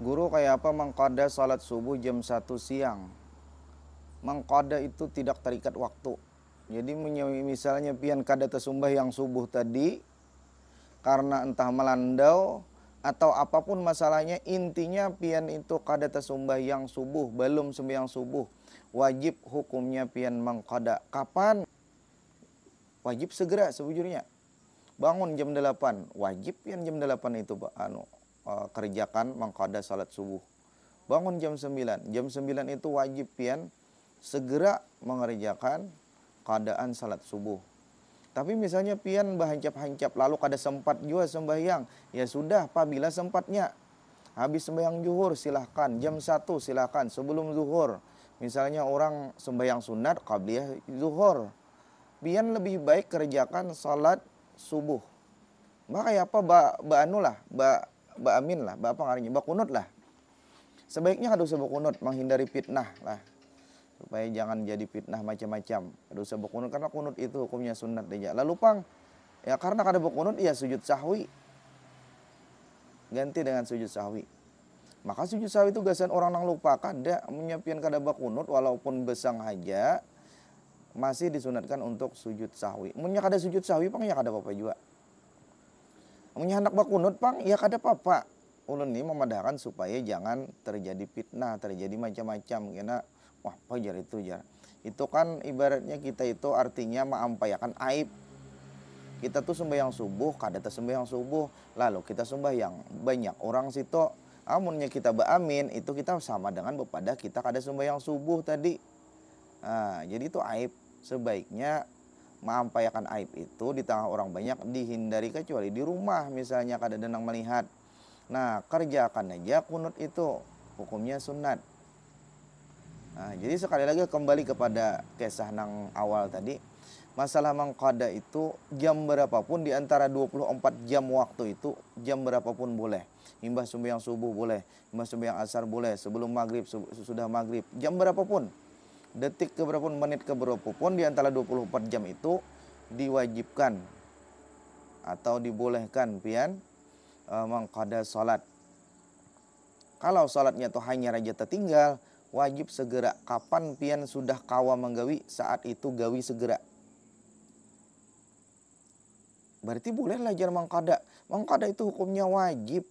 Guru kayak apa mengkoda salat subuh jam 1 siang. Mengkoda itu tidak terikat waktu. Jadi misalnya pian kada tersumbah yang subuh tadi karena entah melandau atau apapun masalahnya intinya pian itu kada tersumbah yang subuh belum sembahyang subuh wajib hukumnya pian mengkoda kapan wajib segera sejujurnya bangun jam 8 wajib pian jam 8 itu pak anu Eh, kerjakan mengkada salat subuh. Bangun jam 9. Jam 9 itu wajib pian segera mengerjakan keadaan salat subuh. Tapi misalnya pian bahancap-hancap lalu kada sempat juga sembahyang, ya sudah apabila sempatnya. Habis sembahyang zuhur silahkan, jam 1 silahkan sebelum zuhur. Misalnya orang sembahyang sunat qabliyah zuhur. Pian lebih baik kerjakan salat subuh. Maka ya apa ba, ba anu lah, ba Mbak Amin lah, Mbak apa ngarinya, Mbak Kunut lah. Sebaiknya dosa kunut, menghindari fitnah lah. Supaya jangan jadi fitnah macam-macam. Dosa kunut, karena kunut itu hukumnya sunat aja. Lalu pang, ya karena kada kunut, ya sujud sahwi. Ganti dengan sujud sahwi. Maka sujud sahwi itu gasan orang nang lupa kada menyapian kada kunut, walaupun besang haja masih disunatkan untuk sujud sahwi. Munya kada sujud sahwi pang ya kada apa-apa juga baku bakunut pang, ya kada apa-apa. Ulun ini memadahkan supaya jangan terjadi fitnah, terjadi macam-macam. Karena ya wah apa pajar itu jar. Itu kan ibaratnya kita itu artinya maampayakan aib. Kita tuh sembahyang subuh, kada yang subuh. Lalu kita sembahyang banyak orang situ. Amunnya kita beramin, itu kita sama dengan bepada kita kada sembahyang subuh tadi. Nah, jadi itu aib. Sebaiknya mengampayakan aib itu di tengah orang banyak dihindari kecuali di rumah misalnya kada denang melihat. Nah, kerjakan aja kunut itu. Hukumnya sunat. Nah, jadi sekali lagi kembali kepada kisah nang awal tadi. Masalah mengkada itu jam berapapun di antara 24 jam waktu itu jam berapapun boleh. Imbas yang subuh boleh, imbas yang asar boleh, sebelum maghrib, sudah maghrib, jam berapapun detik ke keberapapun menit ke pun di antara 24 jam itu diwajibkan atau dibolehkan pian e, mengqada salat. Kalau salatnya tuh hanya raja tertinggal, wajib segera kapan pian sudah kawa menggawi saat itu gawi segera. Berarti boleh belajar mengkada mengkada itu hukumnya wajib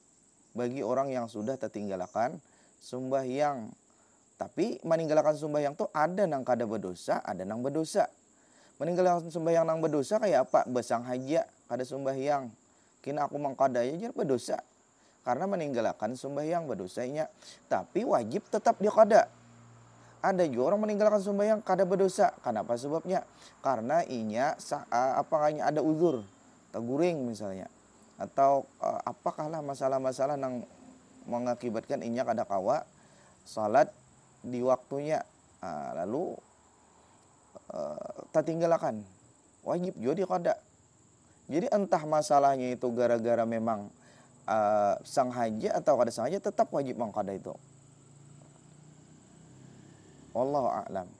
bagi orang yang sudah tertinggalkan sembahyang tapi meninggalkan sembahyang tuh ada nang kada berdosa, ada nang berdosa. Meninggalkan sembahyang nang berdosa kayak apa? Besang haja kada sembahyang. Kini aku mengkada ya, jadi berdosa. Karena meninggalkan sembahyang berdosanya. Tapi wajib tetap dia kada. Ada juga orang meninggalkan sembahyang kada berdosa. Kenapa sebabnya? Karena inya apa ada uzur, teguring misalnya atau apakahlah e, apakah lah masalah-masalah yang mengakibatkan inya kada kawa salat di waktunya nah, lalu uh, eh, tak wajib juga di jadi entah masalahnya itu gara-gara memang uh, sang haji atau kada sang haji tetap wajib mengkoda itu Allah a'lam